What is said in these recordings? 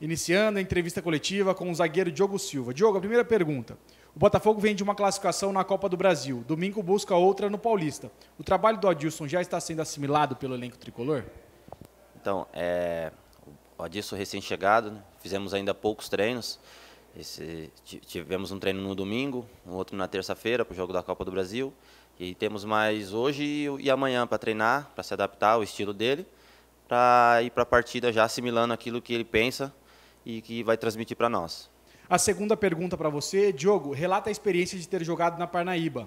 iniciando a entrevista coletiva com o zagueiro Diogo Silva. Diogo, a primeira pergunta. O Botafogo vem de uma classificação na Copa do Brasil. Domingo busca outra no Paulista. O trabalho do Adilson já está sendo assimilado pelo elenco tricolor? Então, é, o Adilson recém-chegado, né? fizemos ainda poucos treinos. Esse, tivemos um treino no domingo, um outro na terça-feira para o jogo da Copa do Brasil. E temos mais hoje e amanhã para treinar, para se adaptar ao estilo dele, para ir para a partida já assimilando aquilo que ele pensa e que vai transmitir para nós. A segunda pergunta para você, Diogo, relata a experiência de ter jogado na Parnaíba,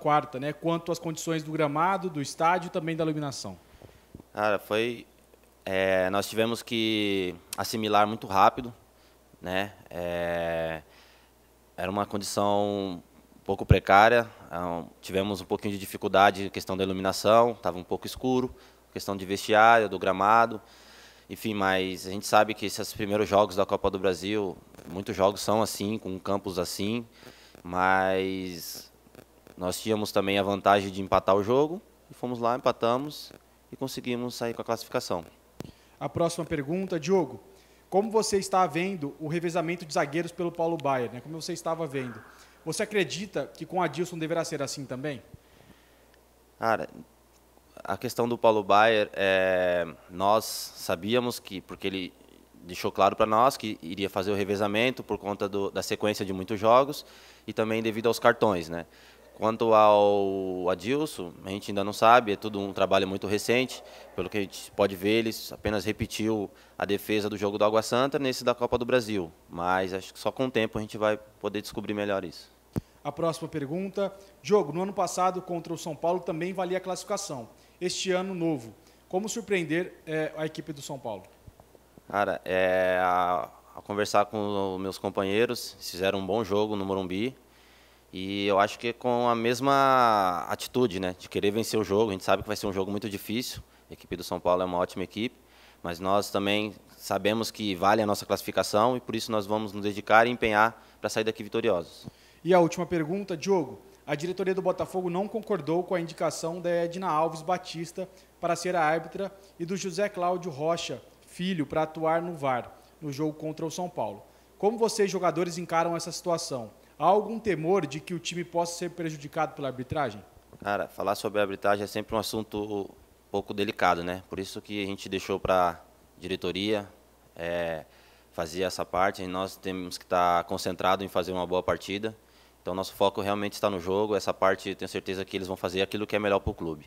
quarta, né? Quanto às condições do gramado, do estádio e também da iluminação. Cara, foi. É, nós tivemos que assimilar muito rápido, né? É, era uma condição um pouco precária, é tivemos um pouquinho de dificuldade questão da iluminação, estava um pouco escuro, questão de vestiário, do gramado. Enfim, mas a gente sabe que esses primeiros jogos da Copa do Brasil, muitos jogos são assim, com campos assim, mas nós tínhamos também a vantagem de empatar o jogo, e fomos lá, empatamos e conseguimos sair com a classificação. A próxima pergunta, Diogo. Como você está vendo o revezamento de zagueiros pelo Paulo Baier? Né? Como você estava vendo? Você acredita que com a Dilson deverá ser assim também? Cara, a questão do Paulo Baier, é, nós sabíamos que, porque ele deixou claro para nós que iria fazer o revezamento por conta do, da sequência de muitos jogos e também devido aos cartões, né? Quanto ao Adilson, a gente ainda não sabe, é tudo um trabalho muito recente. Pelo que a gente pode ver, ele apenas repetiu a defesa do jogo do Água Santa nesse da Copa do Brasil. Mas acho que só com o tempo a gente vai poder descobrir melhor isso. A próxima pergunta. Diogo, no ano passado contra o São Paulo também valia a classificação este ano novo. Como surpreender é, a equipe do São Paulo? Cara, é, a, a conversar com os meus companheiros, fizeram um bom jogo no Morumbi. E eu acho que é com a mesma atitude, né, de querer vencer o jogo, a gente sabe que vai ser um jogo muito difícil. A equipe do São Paulo é uma ótima equipe, mas nós também sabemos que vale a nossa classificação e por isso nós vamos nos dedicar e empenhar para sair daqui vitoriosos. E a última pergunta, Diogo, a diretoria do Botafogo não concordou com a indicação da Edna Alves Batista para ser a árbitra e do José Cláudio Rocha, filho, para atuar no VAR, no jogo contra o São Paulo. Como vocês, jogadores, encaram essa situação? Há algum temor de que o time possa ser prejudicado pela arbitragem? Cara, falar sobre a arbitragem é sempre um assunto um pouco delicado, né? Por isso que a gente deixou para a diretoria é, fazer essa parte. Nós temos que estar tá concentrados em fazer uma boa partida então, nosso foco realmente está no jogo. Essa parte, tenho certeza que eles vão fazer aquilo que é melhor para o clube.